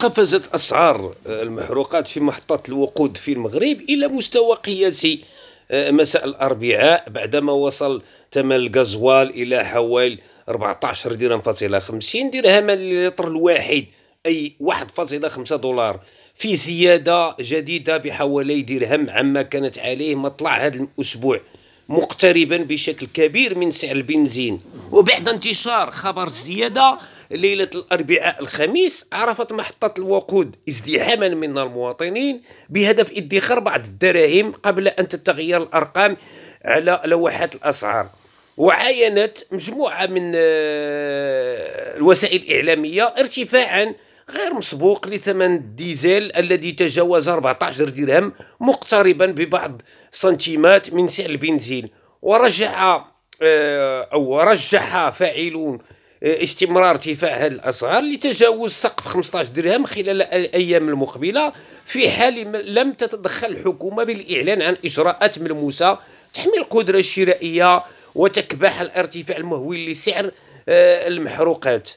قفزت أسعار المحروقات في محطات الوقود في المغرب إلى مستوى قياسي آه، مساء الأربعاء بعدما وصل ثمن الغازوال إلى حوالي 14 درهم فاصلة 50 درهما للتر الواحد أي 1.5 دولار في زيادة جديدة بحوالي درهم عما كانت عليه مطلع هذا الأسبوع مقتربا بشكل كبير من سعر البنزين وبعد انتشار خبر الزيادة ليلة الأربعاء الخميس عرفت محطة الوقود ازدحاما من المواطنين بهدف ادخار بعض الدراهم قبل أن تتغير الأرقام على لوحات الأسعار وعاينت مجموعة من آه، الوسائل الإعلامية ارتفاعا غير مسبوق لثمن الديزل الذي تجاوز 14 درهم مقتربا ببعض سنتيمات من سعر البنزين ورجع آه، أو رجح فاعلون استمرار ارتفاع هذه الاسعار لتجاوز سقف 15 درهم خلال الايام المقبله في حال لم تتدخل الحكومه بالاعلان عن اجراءات ملموسه تحمي القدره الشرائيه وتكبح الارتفاع المهول لسعر آه، المحروقات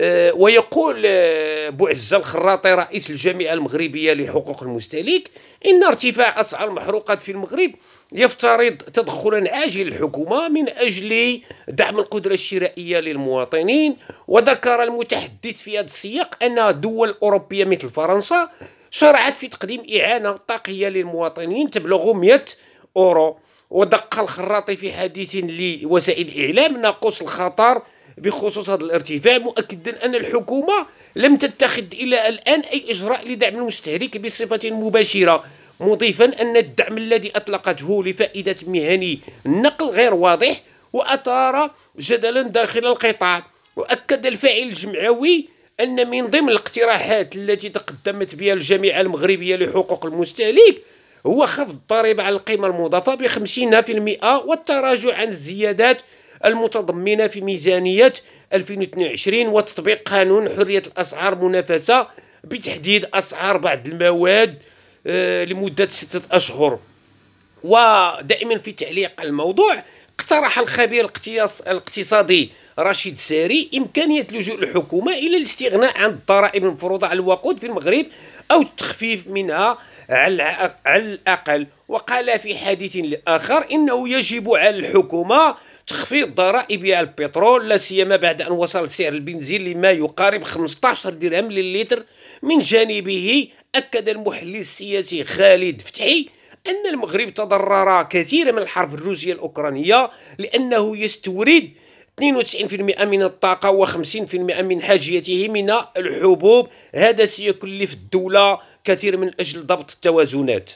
آه، ويقول آه، بوعزة الخراطي رئيس الجامعة المغربية لحقوق المستهلك إن ارتفاع أسعار المحروقات في المغرب يفترض تدخلا عاجل الحكومة من أجل دعم القدرة الشرائية للمواطنين وذكر المتحدث في هذا السياق أن دول أوروبية مثل فرنسا شرعت في تقديم إعانة طاقية للمواطنين تبلغ 100 أورو ودق الخراطي في حديث لوسائل الإعلام ناقوس الخطر بخصوص هذا الارتفاع مؤكدا أن الحكومة لم تتخذ إلى الآن أي إجراء لدعم المستهلك بصفة مباشرة مضيفا أن الدعم الذي أطلقته لفائدة مهني النقل غير واضح وأثار جدلا داخل القطاع وأكد الفاعل الجمعوي أن من ضمن الاقتراحات التي تقدمت بها الجامعة المغربية لحقوق المستهلك هو خفض الضريبة على القيمة المضافة ب 50% والتراجع عن الزيادات المتضمنة في ميزانية 2022 وتطبيق قانون حرية الأسعار منافسة بتحديد أسعار بعض المواد آه، لمدة ستة أشهر ودائما في تعليق الموضوع اقترح الخبير الاقتصادي رشيد ساري إمكانية لجوء الحكومة إلى الاستغناء عن الضرائب المفروضة على الوقود في المغرب أو التخفيف منها على الأقل وقال في حديث آخر إنه يجب على الحكومة تخفيض ضرائب على البترول لا سيما بعد أن وصل سعر البنزين لما يقارب 15 درهم للتر من جانبه أكد المحلل السياسي خالد فتحي أن المغرب تضرر كثيرا من الحرب الروسية الأوكرانية لأنه يستورد 92% من الطاقة و50% من حاجيته من الحبوب هذا سيكلف الدولة كثير من أجل ضبط التوازنات